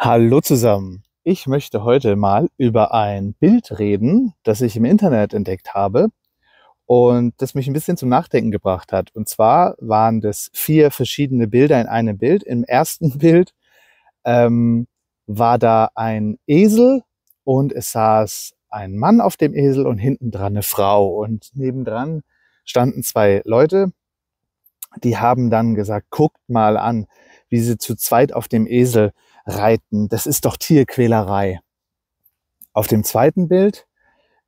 Hallo zusammen. Ich möchte heute mal über ein Bild reden, das ich im Internet entdeckt habe und das mich ein bisschen zum Nachdenken gebracht hat. Und zwar waren das vier verschiedene Bilder in einem Bild. Im ersten Bild ähm, war da ein Esel und es saß ein Mann auf dem Esel und hinten dran eine Frau. Und nebendran standen zwei Leute, die haben dann gesagt, guckt mal an, wie sie zu zweit auf dem Esel reiten. Das ist doch Tierquälerei. Auf dem zweiten Bild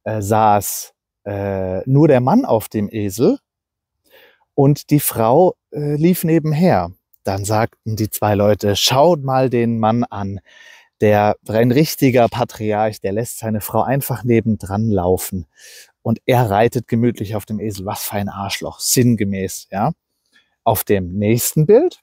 äh, saß äh, nur der Mann auf dem Esel und die Frau äh, lief nebenher. Dann sagten die zwei Leute, schaut mal den Mann an. Der ein richtiger Patriarch, der lässt seine Frau einfach nebendran laufen. Und er reitet gemütlich auf dem Esel. Was für ein Arschloch, sinngemäß, ja. Auf dem nächsten Bild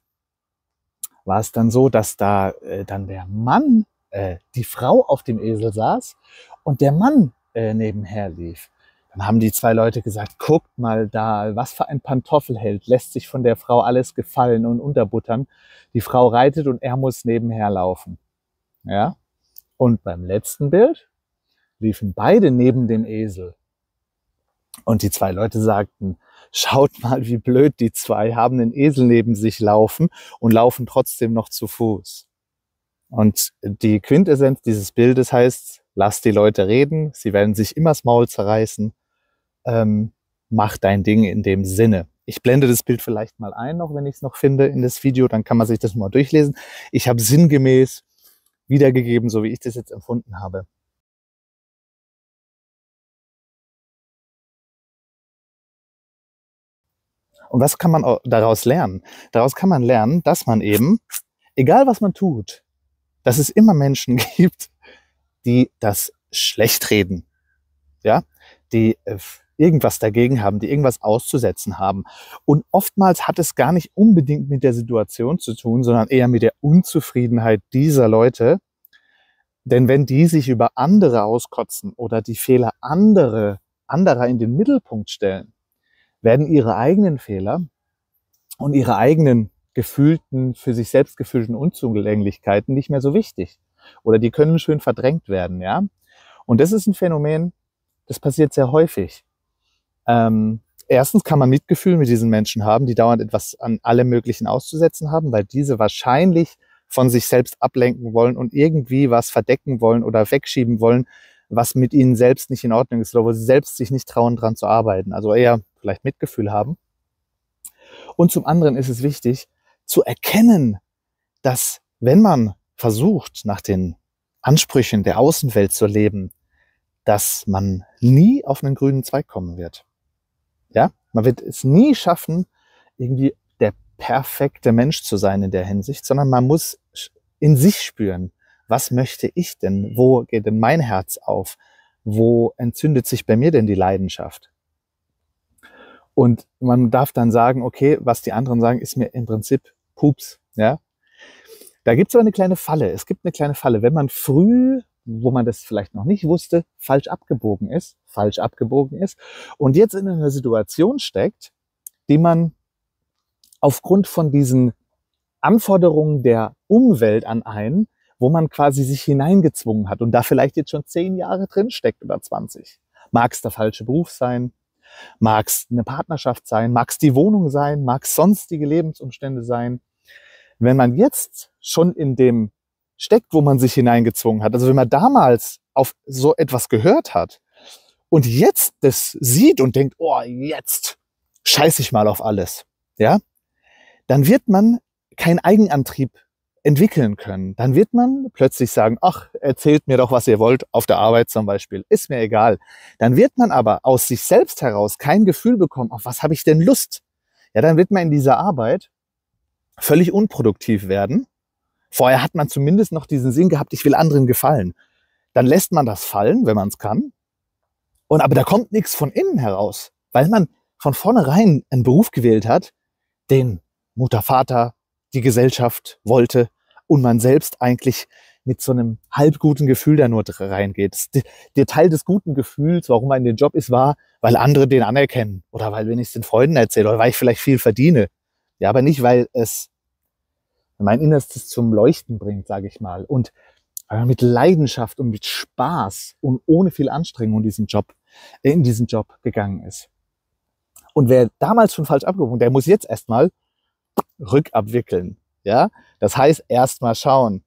war es dann so, dass da äh, dann der Mann, äh, die Frau auf dem Esel saß und der Mann äh, nebenher lief. Dann haben die zwei Leute gesagt, guckt mal da, was für ein Pantoffelheld lässt sich von der Frau alles gefallen und unterbuttern. Die Frau reitet und er muss nebenher laufen. Ja. Und beim letzten Bild liefen beide neben dem Esel. Und die zwei Leute sagten, schaut mal, wie blöd die zwei haben den Esel neben sich laufen und laufen trotzdem noch zu Fuß. Und die Quintessenz dieses Bildes heißt, lass die Leute reden, sie werden sich immer das Maul zerreißen, ähm, mach dein Ding in dem Sinne. Ich blende das Bild vielleicht mal ein, noch wenn ich es noch finde in das Video, dann kann man sich das mal durchlesen. Ich habe sinngemäß wiedergegeben, so wie ich das jetzt empfunden habe. Und was kann man daraus lernen? Daraus kann man lernen, dass man eben, egal was man tut, dass es immer Menschen gibt, die das schlecht reden. Ja, die äh, irgendwas dagegen haben, die irgendwas auszusetzen haben. Und oftmals hat es gar nicht unbedingt mit der Situation zu tun, sondern eher mit der Unzufriedenheit dieser Leute. Denn wenn die sich über andere auskotzen oder die Fehler andere, anderer in den Mittelpunkt stellen, werden ihre eigenen Fehler und ihre eigenen gefühlten, für sich selbst gefühlten Unzulänglichkeiten nicht mehr so wichtig. Oder die können schön verdrängt werden, ja. Und das ist ein Phänomen, das passiert sehr häufig. Ähm, erstens kann man Mitgefühl mit diesen Menschen haben, die dauernd etwas an allem Möglichen auszusetzen haben, weil diese wahrscheinlich von sich selbst ablenken wollen und irgendwie was verdecken wollen oder wegschieben wollen, was mit ihnen selbst nicht in Ordnung ist oder wo sie selbst sich nicht trauen, dran zu arbeiten. Also eher vielleicht Mitgefühl haben. Und zum anderen ist es wichtig zu erkennen, dass wenn man versucht, nach den Ansprüchen der Außenwelt zu leben, dass man nie auf einen grünen Zweig kommen wird. Ja, man wird es nie schaffen, irgendwie der perfekte Mensch zu sein in der Hinsicht, sondern man muss in sich spüren, was möchte ich denn? Wo geht denn mein Herz auf? Wo entzündet sich bei mir denn die Leidenschaft? Und man darf dann sagen, okay, was die anderen sagen, ist mir im Prinzip Pups. Ja? Da gibt es aber eine kleine Falle. Es gibt eine kleine Falle. Wenn man früh, wo man das vielleicht noch nicht wusste, falsch abgebogen ist, falsch abgebogen ist und jetzt in einer Situation steckt, die man aufgrund von diesen Anforderungen der Umwelt an einen wo man quasi sich hineingezwungen hat und da vielleicht jetzt schon zehn Jahre drinsteckt oder 20. Mag es der falsche Beruf sein, mag es eine Partnerschaft sein, mag es die Wohnung sein, mag es sonstige Lebensumstände sein. Wenn man jetzt schon in dem steckt, wo man sich hineingezwungen hat, also wenn man damals auf so etwas gehört hat und jetzt das sieht und denkt, oh, jetzt scheiße ich mal auf alles, ja, dann wird man keinen Eigenantrieb entwickeln können, dann wird man plötzlich sagen, ach, erzählt mir doch, was ihr wollt, auf der Arbeit zum Beispiel, ist mir egal. Dann wird man aber aus sich selbst heraus kein Gefühl bekommen, auf was habe ich denn Lust? Ja, dann wird man in dieser Arbeit völlig unproduktiv werden. Vorher hat man zumindest noch diesen Sinn gehabt, ich will anderen gefallen. Dann lässt man das fallen, wenn man es kann. Und aber da kommt nichts von innen heraus, weil man von vornherein einen Beruf gewählt hat, den Mutter, Vater, die Gesellschaft wollte, und man selbst eigentlich mit so einem halbguten Gefühl da nur reingeht. Der Teil des guten Gefühls, warum man in den Job ist, war, weil andere den anerkennen oder weil wenn ich es den Freunden erzähle oder weil ich vielleicht viel verdiene. Ja, aber nicht, weil es mein Innerstes zum Leuchten bringt, sage ich mal. Und weil äh, man mit Leidenschaft und mit Spaß und ohne viel Anstrengung diesen Job, äh, in diesen Job gegangen ist. Und wer damals schon falsch abgewogen, der muss jetzt erstmal rückabwickeln. Ja, das heißt, erstmal schauen,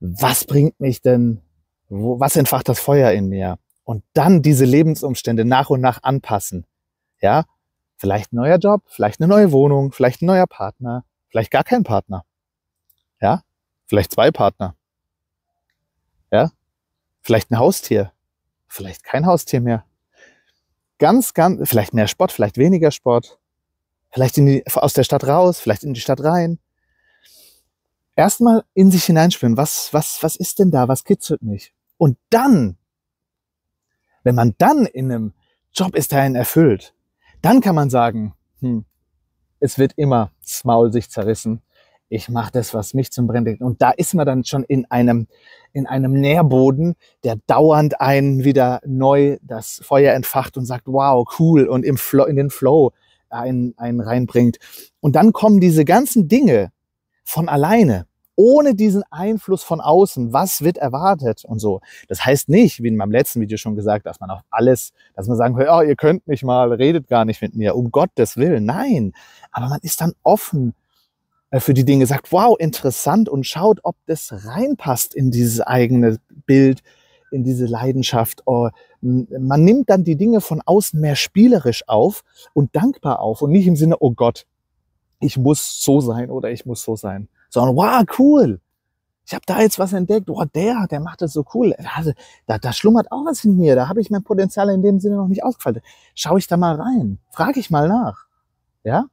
was bringt mich denn, wo, was entfacht das Feuer in mir? Und dann diese Lebensumstände nach und nach anpassen. Ja, vielleicht ein neuer Job, vielleicht eine neue Wohnung, vielleicht ein neuer Partner, vielleicht gar kein Partner. Ja, vielleicht zwei Partner. Ja, vielleicht ein Haustier, vielleicht kein Haustier mehr. Ganz, ganz, vielleicht mehr Sport, vielleicht weniger Sport. Vielleicht in die, aus der Stadt raus, vielleicht in die Stadt rein erstmal in sich hineinspüren, was, was, was ist denn da, was kitzelt mich? Und dann, wenn man dann in einem Job ist, der einen erfüllt, dann kann man sagen, hm, es wird immer das Maul sich zerrissen. Ich mache das, was mich zum Brennen bringt. Und da ist man dann schon in einem, in einem Nährboden, der dauernd einen wieder neu das Feuer entfacht und sagt, wow, cool, und im Flo in den Flow einen, einen reinbringt. Und dann kommen diese ganzen Dinge, von alleine, ohne diesen Einfluss von außen, was wird erwartet und so. Das heißt nicht, wie in meinem letzten Video schon gesagt, dass man auf alles, dass man sagen kann, oh, ihr könnt mich mal, redet gar nicht mit mir, um Gottes Willen, nein. Aber man ist dann offen äh, für die Dinge, sagt, wow, interessant und schaut, ob das reinpasst in dieses eigene Bild, in diese Leidenschaft. Oh, man nimmt dann die Dinge von außen mehr spielerisch auf und dankbar auf und nicht im Sinne, oh Gott, ich muss so sein oder ich muss so sein, sondern wow, cool. Ich habe da jetzt was entdeckt. Wow, der, der macht das so cool. Da, also, da, da schlummert auch was in mir. Da habe ich mein Potenzial in dem Sinne noch nicht ausgefallen. Schaue ich da mal rein. Frage ich mal nach. Ja?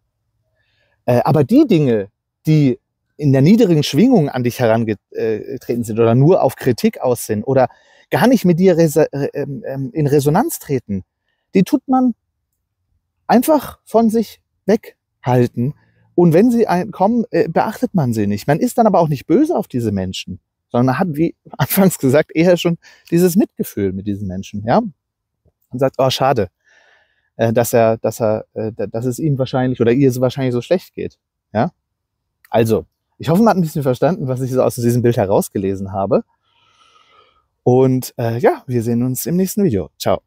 Äh, aber die Dinge, die in der niedrigen Schwingung an dich herangetreten sind oder nur auf Kritik aus sind oder gar nicht mit dir äh, ähm, ähm, in Resonanz treten, die tut man einfach von sich weghalten, und wenn sie kommen, äh, beachtet man sie nicht. Man ist dann aber auch nicht böse auf diese Menschen, sondern man hat, wie anfangs gesagt, eher schon dieses Mitgefühl mit diesen Menschen, ja? Und sagt, oh, schade, äh, dass er, dass er, äh, dass es ihm wahrscheinlich oder ihr wahrscheinlich so schlecht geht, ja? Also, ich hoffe, man hat ein bisschen verstanden, was ich so aus diesem Bild herausgelesen habe. Und äh, ja, wir sehen uns im nächsten Video. Ciao.